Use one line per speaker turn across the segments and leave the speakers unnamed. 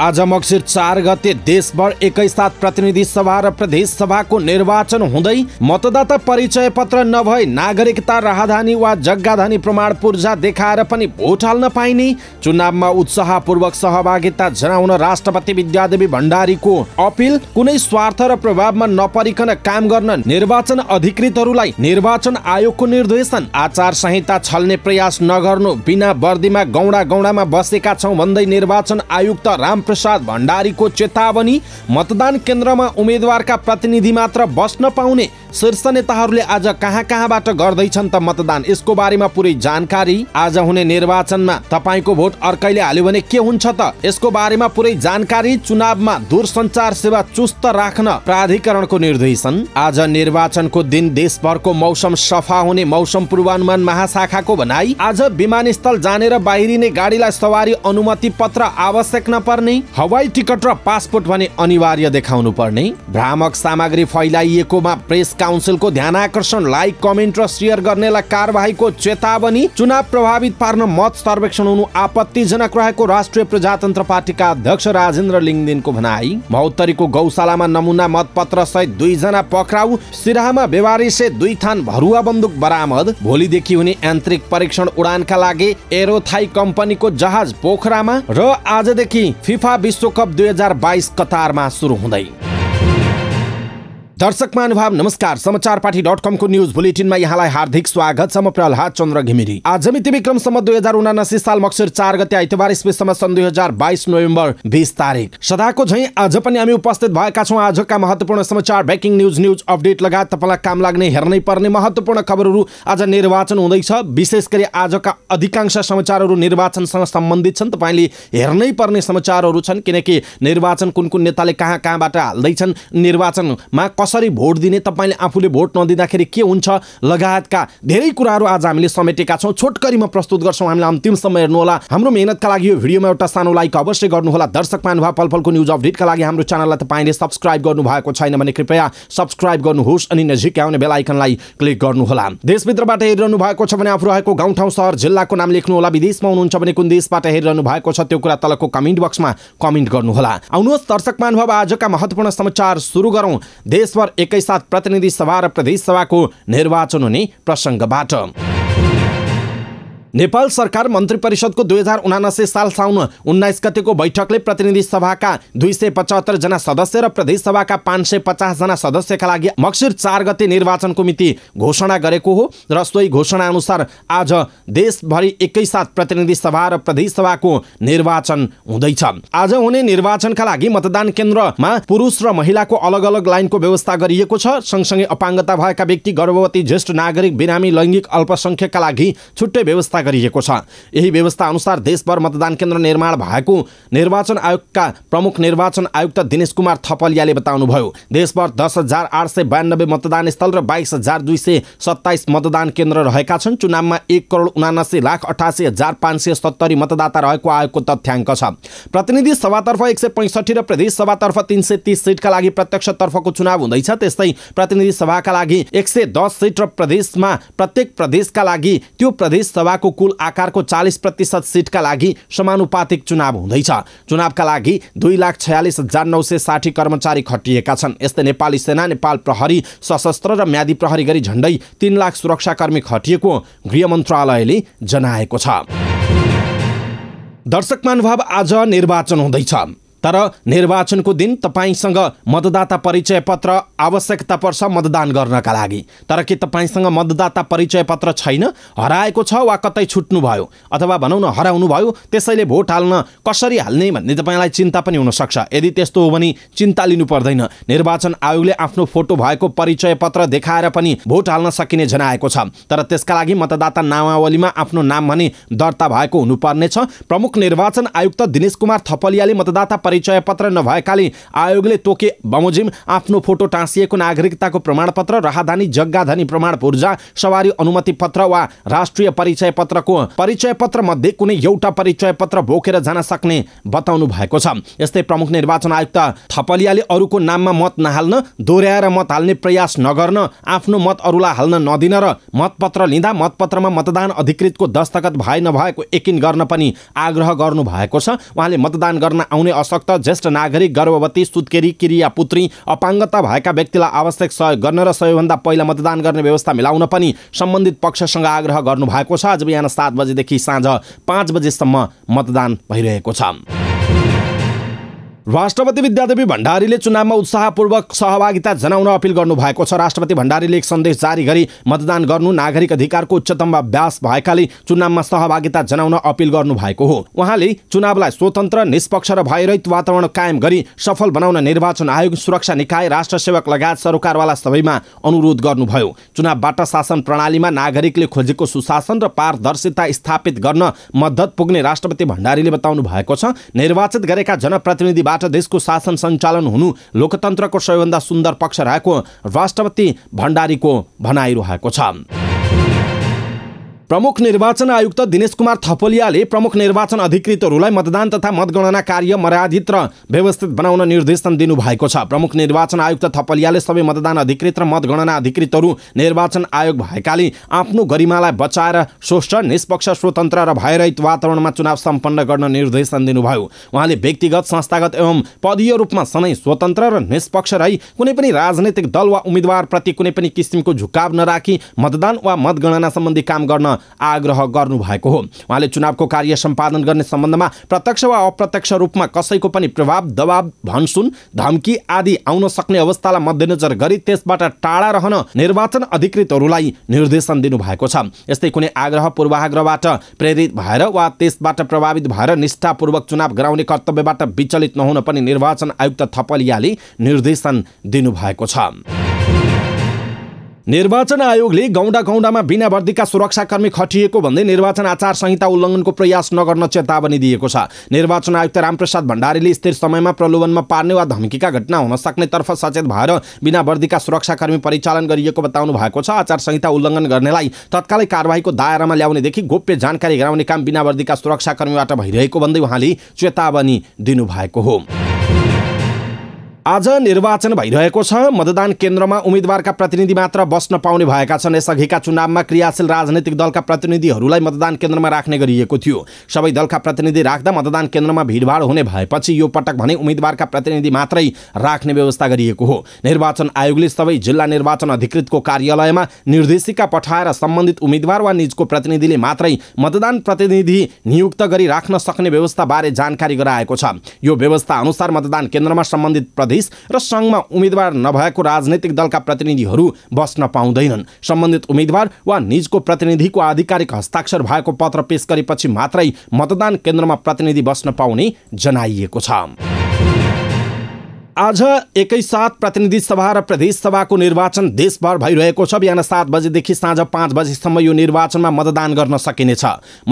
आज मक्सिर चार गते देशभर एकैसाथ प्रतिनिधि सभा र प्रदेश सभाको निर्वाचन हुँदै मतदाता परिचय पत्र नभए नागरिकता राहदानी वा जग्गाधानी प्रमाण पूर्जा देखाएर पनि भोट हाल्न पाइने चुनावमा उत्साहपूर्वक सहभागिता जनाउन राष्ट्रपति विद्यादेवी भण्डारीको अपिल कुनै स्वार्थ र प्रभावमा नपरिकन काम गर्न निर्वाचन अधिकृतहरूलाई निर्वाचन आयोगको निर्देशन आचार संहिता छल्ने प्रयास नगर्नु बिना वर्दीमा गौडा गौडामा बसेका छौँ भन्दै निर्वाचन आयुक्त राम प्रसाद भण्डारीको चेतावनी मतदान केन्द्रमा उम्मेद्वारका प्रतिनिधि मात्र बस्न पाउने शीर्ष नेताहरूले आज कहाँ कहाँबाट गर्दैछन् त मतदान यसको बारेमा पुरै जानकारी आज हुने निर्वाचनमा तपाईँको भोट अर्कैले हाल्यो भने के हुन्छ त यसको बारेमा पुरै जानकारी चुनावमा दूरसञ्चार सेवा चुस्त राख्न प्राधिकरणको निर्देशन आज निर्वाचनको दिन देशभरको मौसम सफा हुने मौसम पूर्वानुमान महाशाखाको भनाई आज विमानस्थल जानेर बाहिरिने गाडीलाई सवारी अनुमति पत्र आवश्यक नपर्ने पर्ने हवाई टिकट र पासपोर्ट भने अनिवार्य देखाउनु पर्ने भ्रामक सामग्री फैलाइएकोमा प्रेस काउन्सिलको ध्यान आकर्षण लाइक कमेन्ट र सेयर गर्नेलाई कारवाहीको चेतावनी चुनाव प्रभावित पार्न मत सर्वेक्षण हुनु आपत्तिजनक रहेको राष्ट्रिय प्रजातन्त्र पार्टीका अध्यक्ष राजेन्द्र लिङदिनको भनाई भौतरीको गौशालामा नमुना मतपत्र सहित दुईजना पक्राउ सिराहामा व्यवहारिसे दुई थान भरुवा बन्दुक बरामद भोलिदेखि हुने यान्त्रिक परीक्षण उडानका लागि एरोथाई कम्पनीको जहाज पोखरामा र आजदेखि फिफा विश्वकप दुई हजार बाइस में शुरू हुई दर्शक महानुभाव नमस्कार समाचार पार्टी डट कमको न्युज बुलेटिनमा यहाँलाई हार्दिक स्वागत छ म प्रहलाद चन्द्र घिमिरी आज मिति विक्रमसम्म दुई हजार उनासी साल मक्सिर चार गते आइतबार स्पेसम्म सन् दुई हजार बाइस नोभेम्बर बिस तारिक सदाको झैँ आज पनि हामी उपस्थित भएका छौँ आजका महत्त्वपूर्ण समाचार ब्रेकिङ न्युज न्युज अपडेट लगायत तपाईँलाई काम लाग्ने हेर्नै पर्ने महत्त्वपूर्ण खबरहरू आज निर्वाचन हुँदैछ विशेष गरी आजका अधिकांश समाचारहरू निर्वाचनसँग सम्बन्धित छन् तपाईँले हेर्नै पर्ने समाचारहरू छन् किनकि निर्वाचन कुन कुन नेताले कहाँ कहाँबाट हाल्दैछन् निर्वाचनमा कस कसरी भोट दिने तपाईँले आफूले भोट नदिँदाखेरि के हुन्छ लगायतका धेरै कुराहरू आज हामीले समेटेका छौँ छोटकरीमा प्रस्तुत गर्छौँ अन्तिम समय हेर्नुहोला हाम्रो मेहनतका लागि यो भिडियोमा एउटा सानो लाइक अवश्य गर्नुहोला दर्शक महानुभाव पलफलको न्युज अपडेटका लागि हाम्रो च्यानललाई तपाईँले सब्सक्राइब भएको छैन भने कृपया सब्सक्राइब गर्नुहोस् अनि नजिक आउने बेलायकनलाई क्लिक गर्नुहोला देशभित्रबाट हेरिरहनु भएको छ भने आफू रहेको गाउँठाउँ सहर जिल्लाको नाम लेख्नुहोला विदेशमा हुनुहुन्छ भने कुन देशबाट हेरिरहनु भएको छ त्यो कुरा तलको कमेन्ट बक्समा कमेन्ट गर्नुहोला आउनुहोस् दर्शक महानुभाव आजका महत्त्वपूर्ण समाचार सुरु गरौँ देश परस्पर एकैसाथ प्रतिनिधि सभा र प्रदेश सभाको निर्वाचन हुने प्रसङ्गबाट नेपाल सरकार मन्त्री परिषदको दुई हजार उनासी साल साउन उन्नाइस गतेको बैठकले प्रतिनिधि सभाका दुई सय पचहत्तरजना सदस्य र सभाका पाँच सय पचासजना सदस्यका लागि मक्सिर चार गते निर्वाचनको मिति घोषणा गरेको हो र सोही घोषणा अनुसार आज देशभरि एकैसाथ प्रतिनिधि सभा र प्रदेश सभाको निर्वाचन हुँदैछ आज हुने निर्वाचनका लागि मतदान केन्द्रमा पुरुष र महिलाको अलग अलग लाइनको व्यवस्था गरिएको छ सँगसँगै अपाङ्गता भएका व्यक्ति गर्भवती ज्येष्ठ नागरिक बिरामी लैङ्गिक अल्पसङ्ख्यकका लागि छुट्टै व्यवस्था व्यवस्था गरिएको छ यही व्यवस्था अनुसार देशभर मतदान केन्द्र निर्माण भएको निर्वाचन आयोगका प्रमुख निर्वाचन आयुक्त दिनेश कुमार थपलियाले बताउनुभयो देशभर दस हजार आठ सय बयानब्बे मतदान स्थल र बाइस हजार दुई सय सत्ताइस मतदान केन्द्र रहेका छन् चुनावमा एक करोड उनासी लाख अठासी हजार पाँच सय सत्तरी मतदाता रहेको आयोगको तथ्याङ्क छ प्रतिनिधि सभातर्फ एक सय पैँसठी र प्रदेश सभातर्फ तिन सय तिस सिटका लागि प्रत्यक्षतर्फको चुनाव हुँदैछ त्यस्तै प्रतिनिधि सभाका लागि एक सय दस सिट र प्रदेशमा प्रत्येक प्रदेशका लागि त्यो प्रदेश सभाको कुल आकारको चालिस प्रतिशत सिटका लागि समानुपातिक चुनाव हुँदैछ चुनावका लागि दुई लाख छयालिस हजार नौ सय साठी कर्मचारी खटिएका छन् यस्तै नेपाली सेना नेपाल प्रहरी सशस्त्र र म्यादी प्रहरी गरी झण्डै तिन लाख सुरक्षाकर्मी खटिएको गृह मन्त्रालयले जनाएको छ दर्शक महानुभाव आज निर्वाचन हुँदैछ तर निर्वाचनको दिन तपाईँसँग मतदाता परिचय पत्र आवश्यकता पर्छ मतदान गर्नका लागि तर के तपाईँसँग मतदाता परिचय पत्र छैन हराएको छ वा कतै छुट्नुभयो अथवा भनौँ न हराउनु भयो त्यसैले भोट हाल्न कसरी हाल्ने भन्ने तपाईँलाई चिन्ता पनि हुनसक्छ यदि त्यस्तो हो भने चिन्ता लिनु पर्दैन निर्वाचन आयोगले आफ्नो फोटो भएको परिचय पत्र देखाएर पनि भोट हाल्न सकिने जनाएको छ तर त्यसका लागि मतदाता नामावलीमा आफ्नो नाम भने दर्ता भएको हुनुपर्नेछ प्रमुख निर्वाचन आयुक्त दिनेश कुमार थपलियाले मतदाता परिचय पत्र नभएकाले आयोगले तोके बमोजिम आफ्नो फोटो टाँसिएको नागरिकताको प्रमाणपत्र राहदानी जग्गाधनी प्रमाण पूर्जा सवारी अनुमति पत्र वा राष्ट्रिय परिचय पत्रको परिचय पत्र मध्ये कुनै एउटा परिचय पत्र बोकेर जान सक्ने बताउनु भएको छ यस्तै प्रमुख निर्वाचन आयुक्त थपलियाले अरूको नाममा मत नहाल्न दोहोऱ्याएर मत हाल्ने प्रयास नगर्न आफ्नो मत अरूलाई हाल्न नदिन र मतपत्र लिँदा मतपत्रमा मतदान अधिकृतको दस्तखत भए नभएको यकिन गर्न पनि आग्रह गर्नु भएको छ उहाँले मतदान गर्न आउने असक शक्त ज्येष्ठ नागरिक गर्भवती सुत्केरी क्रिया पुत्री अपाङ्गता भएका व्यक्तिलाई आवश्यक सहयोग गर्न र सबैभन्दा पहिला मतदान गर्ने व्यवस्था मिलाउन पनि सम्बन्धित पक्षसँग आग्रह गर्नुभएको छ आज बिहान सात बजेदेखि साँझ पाँच बजेसम्म मतदान भइरहेको छ राष्ट्रपति विद्यादेवी भण्डारीले चुनावमा उत्साहपूर्वक सहभागिता जनाउन अपिल गर्नुभएको छ राष्ट्रपति भण्डारीले एक सन्देश जारी गरी मतदान गर्नु नागरिक अधिकारको उच्चतम अभ्यास भएकाले चुनावमा सहभागिता जनाउन अपिल भएको हो उहाँले चुनावलाई स्वतन्त्र निष्पक्ष र भयरहित वातावरण कायम गरी सफल बनाउन निर्वाचन आयोग सुरक्षा निकाय राष्ट्र सेवक लगायत सरकारवाला सबैमा अनुरोध गर्नुभयो चुनावबाट शासन प्रणालीमा नागरिकले खोजेको सुशासन र पारदर्शिता स्थापित गर्न मद्दत पुग्ने राष्ट्रपति भण्डारीले बताउनु भएको छ निर्वाचित गरेका जनप्रतिनिधिबाट देशको शासन सञ्चालन हुनु लोकतन्त्रको सबैभन्दा सुन्दर पक्ष रहेको राष्ट्रपति भण्डारीको भनाइ रहेको छ प्रमुख निर्वाचन आयुक्त दिनेश कुमार थपलियाले प्रमुख निर्वाचन अधिकृतहरूलाई मतदान तथा मतगणना कार्य मर्यादित र व्यवस्थित बनाउन निर्देशन दिनुभएको छ प्रमुख निर्वाचन आयुक्त थपलियाले सबै मतदान अधिकृत र मतगणना अधिकृतहरू निर्वाचन आयोग भएकाले आफ्नो गरिमालाई बचाएर स्वच्छ निष्पक्ष स्वतन्त्र र भयरहित वातावरणमा चुनाव सम्पन्न गर्न निर्देशन दिनुभयो उहाँले व्यक्तिगत संस्थागत एवं पदीय रूपमा सधैँ स्वतन्त्र र निष्पक्ष रही कुनै पनि राजनैतिक दल वा उम्मेद्वारप्रति कुनै पनि किसिमको झुकाव नराखी मतदान वा मतगणना सम्बन्धी काम गर्न आग्रह गर्नुभएको हो उहाँले चुनावको कार्य सम्पादन गर्ने सम्बन्धमा प्रत्यक्ष वा अप्रत्यक्ष रूपमा कसैको पनि प्रभाव दबाव भनसुन धम्की आदि आउन सक्ने अवस्थालाई मध्यनजर गरी त्यसबाट टाढा रहन निर्वाचन अधिकृतहरूलाई निर्देशन दिनुभएको छ यस्तै कुनै आग्रह पूर्वाग्रहबाट प्रेरित भएर वा त्यसबाट प्रभावित भएर निष्ठापूर्वक चुनाव गराउने कर्तव्यबाट विचलित नहुन पनि निर्वाचन आयुक्त थपलियाले निर्देशन दिनुभएको छ निर्वाचन आयोगले गौँडा गौँडामा बिना वर्दीका सुरक्षाकर्मी खटिएको भन्दै निर्वाचन आचार संहिता उल्लङ्घनको प्रयास नगर्न चेतावनी दिएको छ निर्वाचन आयुक्त रामप्रसाद भण्डारीले स्थिर समयमा प्रलोभनमा पार्ने वा धम्कीका घटना हुन सक्नेतर्फ सचेत भएर बिना वर्दीका सुरक्षाकर्मी परिचालन गरिएको बताउनु भएको छ आचार संहिता उल्लङ्घन गर्नेलाई तत्कालै कारवाहीको दायरामा ल्याउनेदेखि गोप्य जानकारी गराउने काम बिना वर्दीका सुरक्षाकर्मीबाट भइरहेको भन्दै उहाँले चेतावनी दिनुभएको हो आज निर्वाचन भइरहेको छ मतदान केन्द्रमा उम्मेद्वारका प्रतिनिधि मात्र बस्न पाउने भएका छन् यसअघिका चुनावमा क्रियाशील राजनैतिक दलका प्रतिनिधिहरूलाई मतदान केन्द्रमा राख्ने गरिएको थियो सबै दलका प्रतिनिधि राख्दा मतदान केन्द्रमा भिडभाड हुने भएपछि यो पटक भने उम्मेद्वारका प्रतिनिधि मात्रै राख्ने व्यवस्था गरिएको हो निर्वाचन आयोगले सबै जिल्ला निर्वाचन अधिकृतको कार्यालयमा निर्देशिका पठाएर सम्बन्धित उम्मेद्वार वा निजको प्रतिनिधिले मात्रै मतदान प्रतिनिधि नियुक्त गरी राख्न सक्ने व्यवस्थाबारे जानकारी गराएको छ यो व्यवस्था अनुसार मतदान केन्द्रमा सम्बन्धित सदस्य र सङ्घमा उम्मेद्वार नभएको राजनैतिक दलका प्रतिनिधिहरू बस्न पाउँदैनन् सम्बन्धित उम्मेद्वार वा निजको प्रतिनिधिको आधिकारिक हस्ताक्षर भएको पत्र पेश गरेपछि मात्रै मतदान केन्द्रमा प्रतिनिधि बस्न पाउने जनाइएको छ आज एकै साथ प्रतिनिधि सभा र प्रदेश सभाको निर्वाचन देशभर भइरहेको छ बिहान सात बजेदेखि साँझ पाँच बजीसम्म यो निर्वाचनमा मतदान गर्न सकिनेछ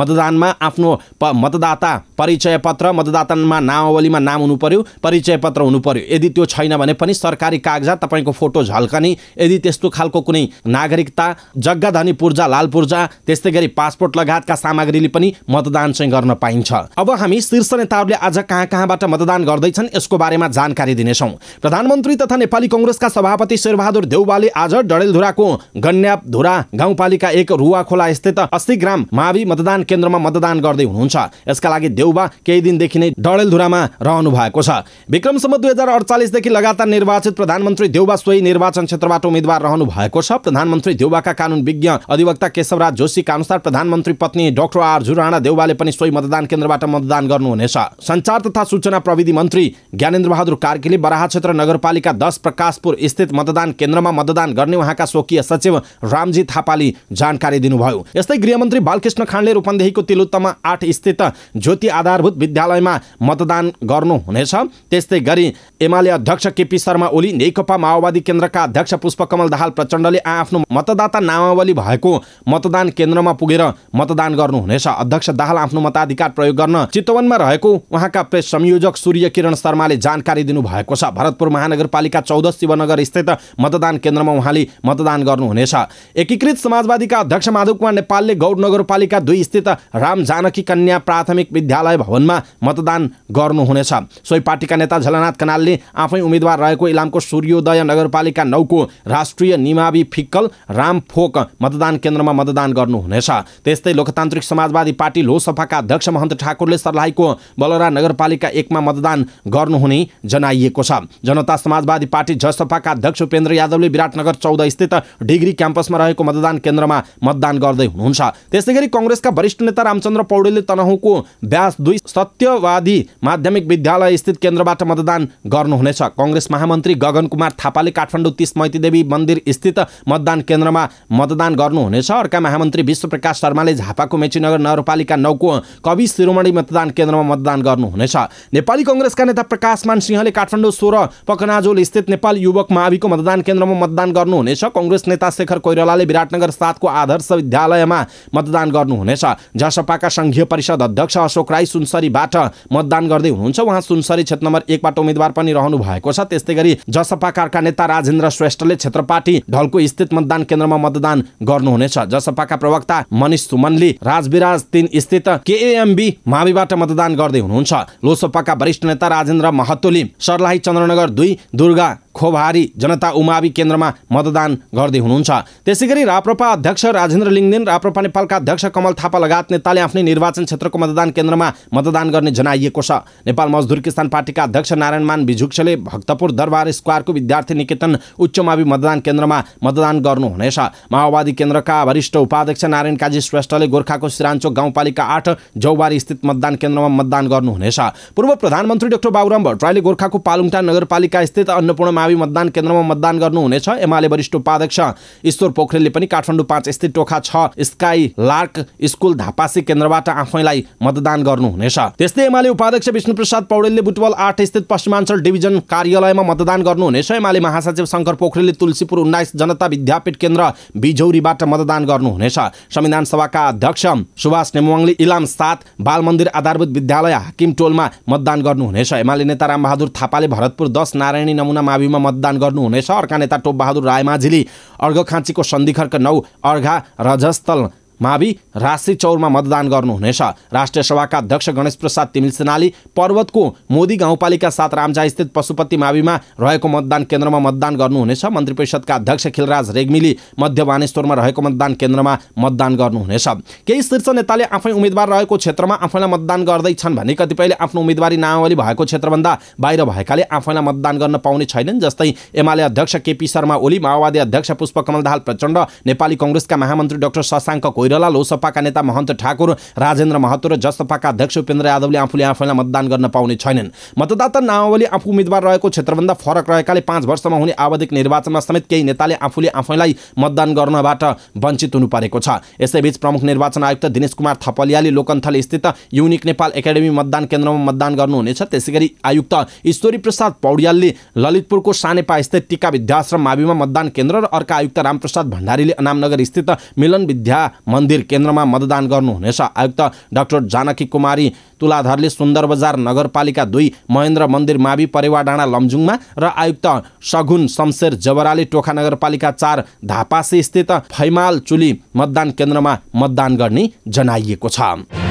मतदानमा आफ्नो प मतदाता परिचय पत्र मतदातामा नामावलीमा नाम हुनु पर्यो परिचय पत्र हुनु पर्यो यदि त्यो छैन भने पनि सरकारी कागजात तपाईँको फोटो झल्कने यदि त्यस्तो खालको कुनै नागरिकता जग्गा धनी पूर्जा लाल पूर्जा त्यस्तै गरी पासपोर्ट लगायतका सामग्रीले पनि मतदान चाहिँ गर्न पाइन्छ अब हामी शीर्ष नेताहरूले आज कहाँ कहाँबाट मतदान गर्दैछन् यसको बारेमा जानकारी दिनेछ गर्नेछौँ प्रधानमन्त्री तथा नेपाली कङ्ग्रेसका सभापति शेरबहादुर देउवाले आज डडेलधुराको गन्यापधुरा गाउँपालिका एक रुवाखोला स्थित अस्सी ग्राम मावि मतदान केन्द्रमा मतदान गर्दै हुनुहुन्छ यसका लागि देउवा केही दिनदेखि नै डडेलधुरामा रहनु भएको छ विक्रमसम्म दुई हजार अडचालिसदेखि लगातार निर्वाचित प्रधानमन्त्री देउवा सोही निर्वाचन क्षेत्रबाट उम्मेद्वार रहनु भएको छ प्रधानमन्त्री देउवाका कानुन विज्ञ अधिवक्ता केशवराज जोशीका अनुसार प्रधानमन्त्री पत्नी डाक्टर आर जु राणा देउवाले पनि सोही मतदान केन्द्रबाट मतदान गर्नुहुनेछ सञ्चार तथा सूचना प्रविधि मन्त्री ज्ञानेन्द्र बहादुर कार्कीले बराहा क्षेत्र नगरपालिका दस प्रकाशपुर स्थित मतदान केन्द्रमा मतदान गर्ने उहाँका स्वकीय सचिव रामजी थापाले जानकारी दिनुभयो यस्तै गृहमन्त्री बालकृष्ण खाँडले रूपन्देहीको तिलोत्तमा आठ स्थित ज्योति आधारभूत विद्यालयमा मतदान गर्नुहुनेछ त्यस्तै गरी एमाले अध्यक्ष केपी शर्मा ओली नेकपा माओवादी केन्द्रका अध्यक्ष पुष्पकमल दाहाल प्रचण्डले आफ्नो मतदाता नामावली भएको मतदान केन्द्रमा पुगेर मतदान गर्नुहुनेछ अध्यक्ष दाहाल आफ्नो मताधिकार प्रयोग गर्न चितवनमा रहेको उहाँका प्रेस संयोजक सूर्य किरण शर्माले जानकारी दिनुभयो भएको छ भरतपुर महानगरपालिका चौध शिवनगर स्थित मतदान केन्द्रमा उहाँले मतदान गर्नुहुनेछ एकीकृत समाजवादीका अध्यक्ष माधव कुमार नेपालले गौड नगरपालिका दुई स्थित राम जानकी कन्या प्राथमिक विद्यालय भवनमा मतदान गर्नुहुनेछ सोही पार्टीका नेता झलनाथ कनालले आफै उम्मेद्वार रहेको इलामको सूर्योदय नगरपालिका नौको राष्ट्रिय निमावी फिक्कल राम फोक मतदान केन्द्रमा मतदान गर्नुहुनेछ त्यस्तै लोकतान्त्रिक समाजवादी पार्टी लोकसभाका अध्यक्ष महन्त ठाकुरले सर्लाहीको बलरा नगरपालिका एकमा मतदान गर्नुहुने जनाइएको गरिएको छ जनता समाजवादी पार्टी जसपाका अध्यक्ष उपेन्द्र यादवले विराटनगर चौध स्थित डिग्री क्याम्पसमा रहेको मतदान केन्द्रमा मतदान गर्दै हुनुहुन्छ त्यसै गरी कङ्ग्रेसका वरिष्ठ नेता रामचन्द्र पौडेलले तनहुँको ब्यास दुई सत्यवादी माध्यमिक विद्यालय स्थित केन्द्रबाट मतदान गर्नुहुनेछ कङ्ग्रेस महामन्त्री गगन कुमार थापाले काठमाडौँ तिस मैतीदेवी मन्दिर स्थित मतदान केन्द्रमा मतदान गर्नुहुनेछ अर्का महामन्त्री विश्वप्रकाश शर्माले झापाको मेचीनगर नगरपालिका नौको कवि शिरोमणि मतदान केन्द्रमा मतदान गर्नुहुनेछ नेपाली कङ्ग्रेसका नेता प्रकाशमान सिंहले काठमाडौँ काठमाडौँ सोह्र पकनाजोल स्थित नेपाल युवक माविको मतदान केन्द्रमा मतदान गर्नुहुनेछ कङ्ग्रेस नेता शेखर कोइरालाले विराटनगर सातको आदर्श विद्यालयमा मतदान गर्नुहुनेछ जसपाका सङ्घीय परिषद अध्यक्ष अशोक राई सुनसरीबाट मतदान गर्दै हुनुहुन्छ उहाँ सुनसरी क्षेत्र नम्बर एकबाट उम्मेद्वार पनि रहनु भएको छ त्यस्तै गरी जसपाका नेता राजेन्द्र श्रेष्ठले क्षेत्र पार्टी ढल्को स्थित मतदान केन्द्रमा मतदान गर्नुहुनेछ जसपाका प्रवक्ता मनिष सुमनले राजविराज तिन स्थित केएएमबी माविबाट मतदान गर्दै हुनुहुन्छ लोसपाका वरिष्ठ नेता राजेन्द्र महतोले सर्लाही चन्द्रनगर दुई दुर्गा खोभारी जनता उमावि केन्द्रमा मतदान गर्दै हुनुहुन्छ त्यसै गरी राप्रपा अध्यक्ष राजेन्द्र लिङ्गदेन राप्रपा नेपालका अध्यक्ष कमल थापा लगायत नेताले आफ्नै निर्वाचन क्षेत्रको मतदान केन्द्रमा मतदान गर्ने जनाइएको छ नेपाल मजदुर किसान पार्टीका अध्यक्ष नारायण मान भिजुक्षले भक्तपुर दरबार स्क्वायरको विद्यार्थी निकेतन उच्च मावि मतदान केन्द्रमा मतदान गर्नुहुनेछ माओवादी केन्द्रका वरिष्ठ उपाध्यक्ष नारायण काजी श्रेष्ठले गोर्खाको सिराञ्चोक गाउँपालिका आठ जौबारी स्थित मतदान केन्द्रमा मतदान गर्नुहुनेछ पूर्व प्रधानमन्त्री डाक्टर बाबुराम भट्टराईले गोर्खाको पालुङटा नगरपालिका स्थित अन्नपूर्ण चुनावी मतदान केन्द्रमा मतदान गर्नुहुनेछ एमाले वरिष्ठ उपाध्यक्ष ईश्वर पोखरेलले पनि काठमाडौँ पाँच स्थित टोखा छ स्काई लार्क स्कुल धापासी केन्द्रबाट आफैलाई मतदान गर्नुहुनेछ त्यस्तै एमाले उपाध्यक्ष विष्णुप्रसाद पौडेलले बुटवल आठ स्थित पश्चिमाञ्चल डिभिजन कार्यालयमा मतदान गर्नुहुनेछ एमाले महासचिव शङ्कर पोखरेलले तुलसीपुर उन्नाइस जनता विद्यापीठ केन्द्र बिजौरीबाट मतदान गर्नुहुनेछ संविधान सभाका अध्यक्ष सुभाष नेमुवाङले इलाम सात बाल मन्दिर आधारभूत विद्यालय हाकिम टोलमा मतदान गर्नुहुनेछ एमाले नेता रामबहादुर थापाले भरतपुर दस नारायणी नमुना माभिमा पार्टीमा मतदान गर्नुहुनेछ अर्का नेता टोपबहादुर रायमाझीले अर्घखाँचीको सन्धिखर्क नौ अर्घा रजस्थल मावि राशि चौरमा मतदान गर्नुहुनेछ राष्ट्रिय सभाका अध्यक्ष गणेश प्रसाद तिमिल पर्वतको मोदी गाउँपालिका साथ रामझास्थित पशुपति माविमा रहेको मतदान केन्द्रमा मतदान गर्नुहुनेछ मन्त्री परिषदका अध्यक्ष खिलराज रेग्मीले मध्य वानेश्वरमा रहेको मतदान केन्द्रमा मतदान गर्नुहुनेछ केही शीर्ष नेताले आफै उम्मेद्वार रहेको क्षेत्रमा आफैलाई मतदान गर्दैछन् भने कतिपयले आफ्नो उम्मेदवारी नामावली भएको क्षेत्रभन्दा बाहिर भएकाले आफैलाई मतदान गर्न पाउने छैनन् जस्तै एमाले अध्यक्ष केपी शर्मा ओली माओवादी अध्यक्ष पुष्पकमल दाहाल प्रचण्ड नेपाली कङ्ग्रेसका महामन्त्री डाक्टर शशाङ्क कोइराला लोसपाका नेता महन्त ठाकुर राजेन्द्र महतो र जसपाका अध्यक्ष उपेन्द्र यादवले आफूले आफैलाई मतदान गर्न पाउने छैनन् मतदाता नामावली आफू उम्मेद्वार रहेको क्षेत्रभन्दा फरक रहेकाले पाँच वर्षमा हुने आवधिक निर्वाचनमा समेत केही नेताले आफूले आफैलाई मतदान गर्नबाट वञ्चित हुनु परेको छ यसैबीच प्रमुख निर्वाचन आयुक्त दिनेश कुमार थपलियाले लोकन्थल स्थित युनिक नेपाल एकाडेमी मतदान केन्द्रमा मतदान गर्नुहुनेछ त्यसै गरी आयुक्त ईश्वरी प्रसाद पौड्यालले ललितपुरको सानेपा स्थित टिका विद्याश्रम माविमा मतदान केन्द्र र अर्का आयुक्त रामप्रसाद भण्डारीले अनामनगर स्थित मिलन विद्या मन्दिर केन्द्रमा मतदान गर्नुहुनेछ आयुक्त डाक्टर जानकी कुमारी तुलाधरले सुन्दर बजार नगरपालिका दुई महेन्द्र मन्दिर मावि परेवा डाँडा लमजुङमा र आयुक्त सगुन शमशेर जबराले टोखा नगरपालिका चार धापासी स्थित फैमाल चुली मतदान केन्द्रमा मतदान गर्ने जनाइएको छ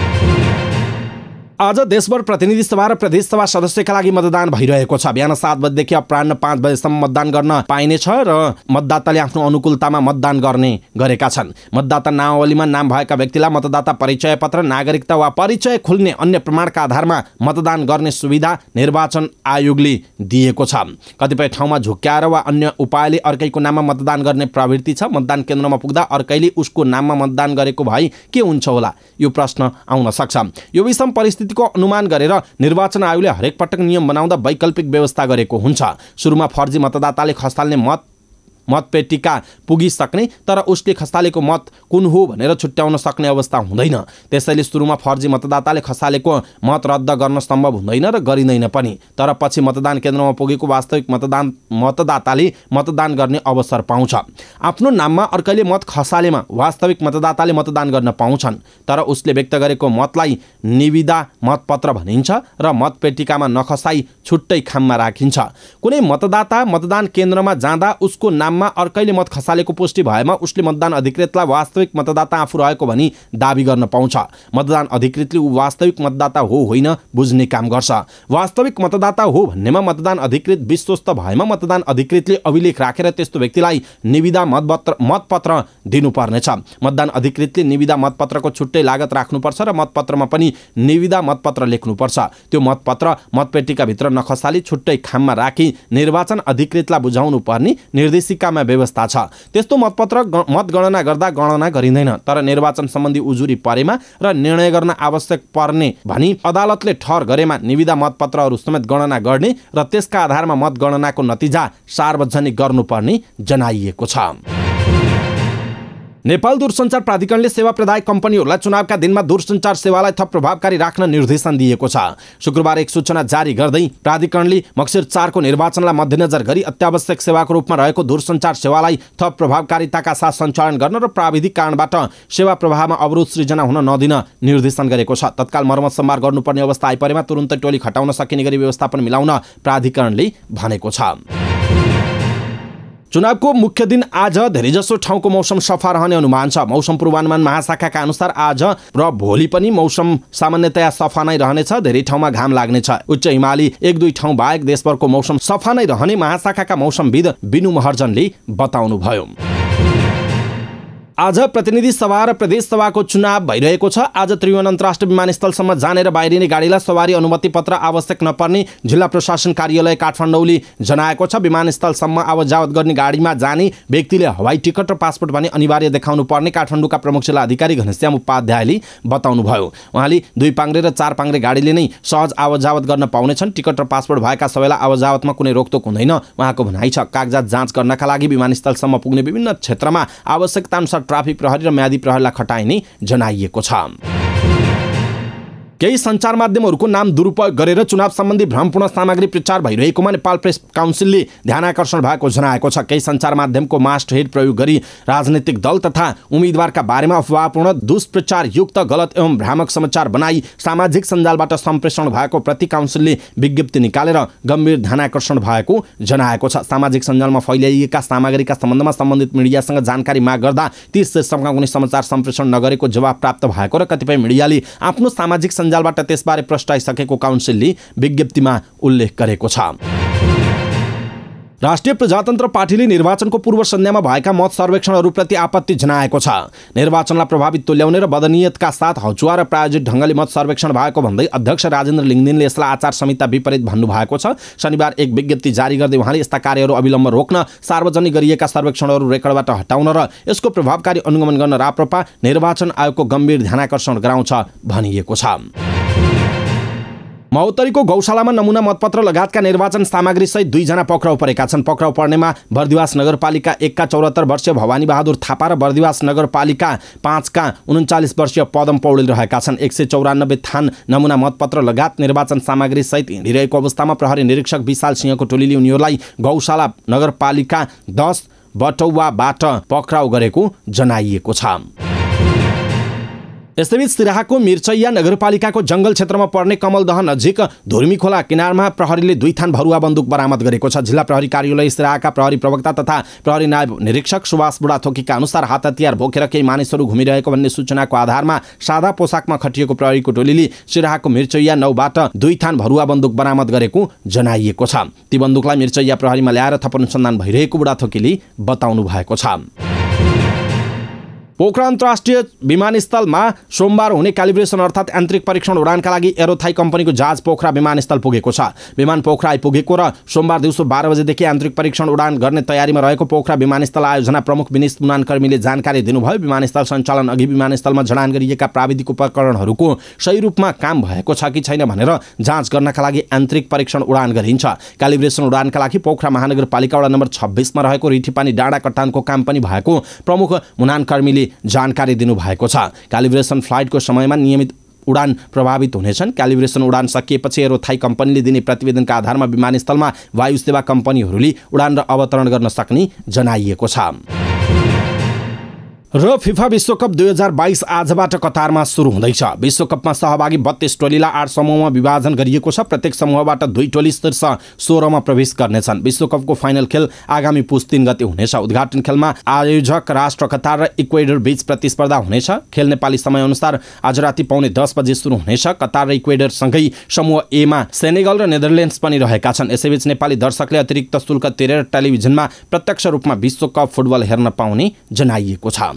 आज देशभर प्रतिनिधि सभा र प्रदेश सभा सदस्यका लागि मतदान भइरहेको छ बिहान सात बजेदेखि अपरान्न पाँच बजेसम्म मतदान गर्न पाइनेछ र मतदाताले आफ्नो अनुकूलतामा मतदान गर्ने गरेका छन् मतदाता नावलीमा नाम भएका व्यक्तिलाई मतदाता परिचय पत्र नागरिकता वा परिचय खुल्ने अन्य प्रमाणका आधारमा मतदान गर्ने सुविधा निर्वाचन आयोगले दिएको छ कतिपय ठाउँमा झुक्क्याएर वा अन्य उपायले अर्कैको नाममा मतदान गर्ने प्रवृत्ति छ मतदान केन्द्रमा पुग्दा अर्कैले उसको नाममा मतदान गरेको भए के हुन्छ होला यो प्रश्न आउन सक्छ यो विषम परिस्थिति परिस्थितिको अनुमान गरेर निर्वाचन आयोगले हरेक पटक नियम बनाउँदा वैकल्पिक व्यवस्था गरेको हुन्छ सुरुमा फर्जी मतदाताले खस्ताल्ने मत मतपेटिका पुगिसक्ने तर उसले खसालेको मत कुन हो भनेर छुट्याउन सक्ने अवस्था हुँदैन त्यसैले सुरुमा फर्जी मतदाताले खसालेको मत रद्द गर्न सम्भव हुँदैन र गरिँदैन पनि तर पछि मतदान केन्द्रमा पुगेको वास्तविक मतदान मतदाताले मतदान गर्ने अवसर पाउँछ आफ्नो नाममा अर्कैले मत खसालेमा वास्तविक मतदाताले मतदान गर्न पाउँछन् तर उसले व्यक्त गरेको मतलाई निविदा मतपत्र भनिन्छ र मतपेटिकामा नखसाई छुट्टै खाममा राखिन्छ कुनै मतदाता मतदान केन्द्रमा जाँदा उसको नाम क्रममा अर्कैले मत खसालेको पुष्टि भएमा उसले मतदान अधिकृतलाई वास्तविक मतदाता आफू रहेको भनी दावी गर्न पाउँछ मतदान अधिकृतले ऊ वास्तविक मतदाता हो होइन बुझ्ने काम गर्छ वास्तविक मतदाता हो भन्नेमा मतदान अधिकृत विश्वस्त भएमा मतदान अधिकृतले अभिलेख राखेर त्यस्तो व्यक्तिलाई निविदा मतपत्र मतपत्र दिनुपर्नेछ मतदान अधिकृतले निविदा मतपत्रको छुट्टै लागत राख्नुपर्छ र मतपत्रमा पनि निविदा मतपत्र लेख्नुपर्छ त्यो मतपत्र मतपेटिकाभित्र नखसाली छुट्टै खाममा राखी निर्वाचन अधिकृतलाई बुझाउनु पर्ने निर्देशिका पक्कामा व्यवस्था छ त्यस्तो मतपत्र मतगणना गर्दा गणना गरिँदैन तर निर्वाचन सम्बन्धी उजुरी परेमा र निर्णय गर्न आवश्यक पर्ने भनी अदालतले ठहर गरेमा निविदा मतपत्रहरू समेत गणना गर्ने र त्यसका आधारमा मतगणनाको नतिजा सार्वजनिक गर्नुपर्ने जनाइएको छ नेपाल दूरसञ्चार प्राधिकरणले सेवा प्रदायक कम्पनीहरूलाई चुनावका दिनमा दूरसञ्चार सेवालाई थप प्रभावकारी राख्न निर्देशन दिएको छ शुक्रबार एक सूचना जारी गर्दै प्राधिकरणले मक्सिर चारको निर्वाचनलाई मध्यनजर गरी अत्यावश्यक सेवाको रूपमा रहेको दूरसञ्चार सेवालाई थप प्रभावकारिताका साथ सञ्चालन गर्न र प्राविधिक कारणबाट सेवा प्रवाहमा अवरोध सृजना हुन नदिन निर्देशन गरेको छ तत्काल मर्मत सम्भार गर्नुपर्ने अवस्था आइपरेमा तुरन्तै टोली खटाउन सकिने गरी व्यवस्थापन मिलाउन प्राधिकरणले भनेको छ चुनावको मुख्य दिन आज धेरैजसो ठाउँको मौसम सफा रहने अनुमान छ मौसम पूर्वानुमान महाशाखाका अनुसार आज र भोलि पनि मौसम सामान्यतया सफा नै रहनेछ धेरै ठाउँमा घाम लाग्नेछ उच्च हिमाली एक दुई ठाउँ बाहेक देशभरको मौसम सफा नै रहने महाशाखाका मौसमविद विनु महर्जनले बताउनुभयो आज प्रतिनिधि सभा र प्रदेश सभाको चुनाव भइरहेको छ आज त्रिभुवन अन्तर्राष्ट्रिय विमानस्थलसम्म जाने र बाहिरिने गाडीलाई सवारी अनुमति पत्र आवश्यक नपर्ने जिल्ला प्रशासन कार्यालय काठमाडौँले जनाएको छ विमानस्थलसम्म आवत गर्ने गाडीमा जाने व्यक्तिले हवाई टिकट र पासपोर्ट भने अनिवार्य देखाउनु पर्ने काठमाडौँका प्रमुख जिल्ला अधिकारी घनश्याम उपाध्यायले बताउनुभयो उहाँले दुई पाङ्रे र चार पाङ्रे गाडीले नै सहज आवत जावत गर्न पाउनेछन् टिकट र पासपोर्ट भएका सबैलाई आवतजावतमा कुनै रोकटोक हुँदैन उहाँको भनाइ छ कागजात जाँच गर्नका लागि विमानस्थलसम्म पुग्ने विभिन्न क्षेत्रमा आवश्यकताअनुसार ट्राफिक प्रहरी र म्यादी प्रहरीलाई खटाइने जनाइएको छ केही सञ्चार माध्यमहरूको नाम दुरुपयोग गरेर चुनाव सम्बन्धी भ्रमपूर्ण सामग्री प्रचार भइरहेकोमा नेपाल प्रेस काउन्सिलले ध्यान आकर्षण भएको जनाएको छ केही सञ्चार माध्यमको मास्ट हेड प्रयोग गरी राजनैतिक दल तथा उम्मेद्वारका बारेमा अफवाहपूर्ण युक्त गलत एवं भ्रामक समाचार बनाई सामाजिक सञ्जालबाट सम्प्रेषण भएको प्रति काउन्सिलले विज्ञप्ति निकालेर गम्भीर ध्यान आकर्षण भएको जनाएको छ सामाजिक सञ्जालमा फैलाइएका सामग्रीका सम्बन्धमा सम्बन्धित मिडियासँग जानकारी माग गर्दा ती शीर्षकमा कुनै समाचार सम्प्रेषण नगरेको जवाब प्राप्त भएको र कतिपय मिडियाले आफ्नो सामाजिक सञ्जालबाट त्यसबारे प्रश्न आइसकेको काउन्सिलले विज्ञप्तिमा उल्लेख गरेको छ राष्ट्रिय प्रजातन्त्र पार्टीले निर्वाचनको पूर्व सन्ध्यामा भएका मत सर्वेक्षणहरूप्रति आपत्ति जनाएको छ निर्वाचनलाई प्रभावित तुल्याउने र बदनीयतका साथ हचुवा र प्रायोजित ढङ्गले मत सर्वेक्षण भएको भन्दै अध्यक्ष राजेन्द्र लिङ्गदिनले यसलाई आचार संहिता विपरीत भन्नुभएको छ शनिबार एक विज्ञप्ति जारी गर्दै उहाँले यस्ता कार्यहरू अविलम्ब रोक्न सार्वजनिक गरिएका सर्वेक्षणहरू रेकर्डबाट हटाउन र यसको प्रभावकारी अनुगमन गर्न राप्रपा निर्वाचन आयोगको गम्भीर ध्यानाकर्षण गराउँछ भनिएको छ महोत्तरीको गौशालामा नमुना मतपत्र लगायतका निर्वाचन सामग्री सामग्रीसहित दुईजना पक्राउ परेका छन् पक्राउ पर्नेमा बर्दिवास नगरपालिका एकका चौरात्तर वर्षीय भवानी बहादुर थापा र बर्दिवास नगरपालिका पाँचका उन्चालिस वर्षीय पदम पौडेल रहेका छन् एक सय चौरानब्बे थान नमुना मतपत्र लगायत निर्वाचन सामग्री सहित हिँडिरहेको अवस्थामा प्रहरी निरीक्षक विशाल सिंहको टोलीले उनीहरूलाई गौशाला नगरपालिका दस बटौवाबाट पक्राउ गरेको जनाइएको छ यसैबीच सिराहाको मिर्चैया नगरपालिकाको जङ्गल क्षेत्रमा पर्ने कमलदह नजिक धुर्मी खोला किनारमा प्रहरीले दुई थान भरुवा बन्दुक बरामद गरेको छ जिल्ला प्रहरी कार्यालय सिराहाका प्रहरी प्रवक्ता तथा प्रहरी नायब निरीक्षक सुभाष बुढाथोकीका अनुसार हात हतियार बोकेर केही मानिसहरू घुमिरहेको भन्ने सूचनाको आधारमा सादा पोसाकमा खटिएको प्रहरीको टोलीले सिराहाको मिर्चैया नौबाट दुई थान भरुवा बन्दुक बरामद गरेको जनाइएको छ ती बन्दुकलाई मिर्चैया प्रहरीमा ल्याएर थप अनुसन्धान भइरहेको बुढाथोकीले बताउनु भएको छ पोखरा अन्तर्राष्ट्रिय विमानस्थलमा सोमबार हुने क्यालिब्रेसन अर्थात् यान्त्रिक परीक्षण उडानका लागि एरोथाई कम्पनीको जहाज पोखरा विमानस्थल पुगेको छ विमान पोखरा आइपुगेको र सोमबार दिउँसो बाह्र बजेदेखि यान्त्रिक परीक्षण उडान गर्ने तयारीमा रहेको पोखरा विमानस्थल आयोजना प्रमुख विनिश मुनानकर्मीले जानकारी दिनुभयो विमानस्थल सञ्चालन अघि विमानस्थलमा जडान गरिएका प्राविधिक उपकरणहरूको सही रूपमा काम भएको छ कि छैन भनेर जाँच गर्नका लागि यान्त्रिक परीक्षण उडान गरिन्छ क्यालिब्रेसन उडानका लागि पोखरा महानगरपालिका वडा नम्बर छब्बिसमा रहेको रिठीपानी डाँडा कट्टानको काम पनि भएको प्रमुख मुनानकर्मीले जानकारी दिनुभएको छ क्यालिब्रेसन फ्लाइटको समयमा नियमित उडान प्रभावित हुनेछन् क्यालिब्रेसन उडान सकिएपछि थाई कम्पनीले दिने प्रतिवेदनका आधारमा विमानस्थलमा वायुसेवा कम्पनीहरूले उडान र अवतरण गर्न सक्ने जनाइएको छ र फिफा विश्वकप दुई हजार बाइस आजबाट कतारमा सुरु हुँदैछ विश्वकपमा सहभागी बत्तीस टोलीलाई आठ समूहमा विभाजन गरिएको छ प्रत्येक समूहबाट दुई टोली शीर्ष सोह्रमा प्रवेश गर्नेछन् विश्वकपको फाइनल खेल आगामी पुस तिन गते हुनेछ उद्घाटन खेलमा आयोजक राष्ट्र कतार र इक्वेडर बीच प्रतिस्पर्धा हुनेछ खेल नेपाली समयअनुसार आज राति पाउने दस बजे सुरु हुनेछ कतार र सँगै समूह एमा सेनेगल र नेदरल्यान्ड्स पनि रहेका छन् यसैबीच नेपाली दर्शकले अतिरिक्त शुल्क तिरेर टेलिभिजनमा प्रत्यक्ष रूपमा विश्वकप फुटबल हेर्न पाउने जनाइएको छ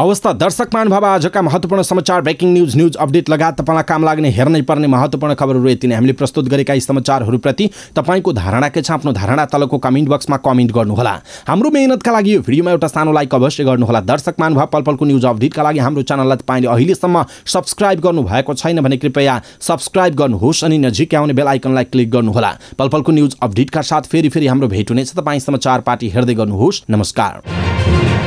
त दर्शक महानुभाव आजका महत्त्वपूर्ण समाचार ब्रेकिङ न्युज न्युज अपडेट लगायत तपाईँलाई काम लाग्ने हेर्नै पर्ने महत्त्वपूर्ण खबरहरू यति नै हामीले प्रस्तुत गरेका यी समाचारहरूप्रति तपाईँको धारणा के छ आफ्नो धारणा तलको कमेन्ट बक्समा कमेन्ट गर्नुहोला हाम्रो मेहनतका लागि यो भिडियोमा एउटा सानो लाइक अवश्य गर्नुहोला दर्शक महानुभाव पलपलको पलको न्युज अपडेटका लागि हाम्रो च्यानललाई तपाईँले अहिलेसम्म सब्सक्राइब गर्नुभएको छैन भने कृपया सब्सक्राइब गर्नुहोस् अनि नजिकै आउने बेल आइकनलाई क्लिक गर्नुहोला पल पलको न्युज अपडेटका साथ फेरि फेरि हाम्रो भेट हुनेछ तपाईँ समाचार पार्टी हेर्दै गर्नुहोस् नमस्कार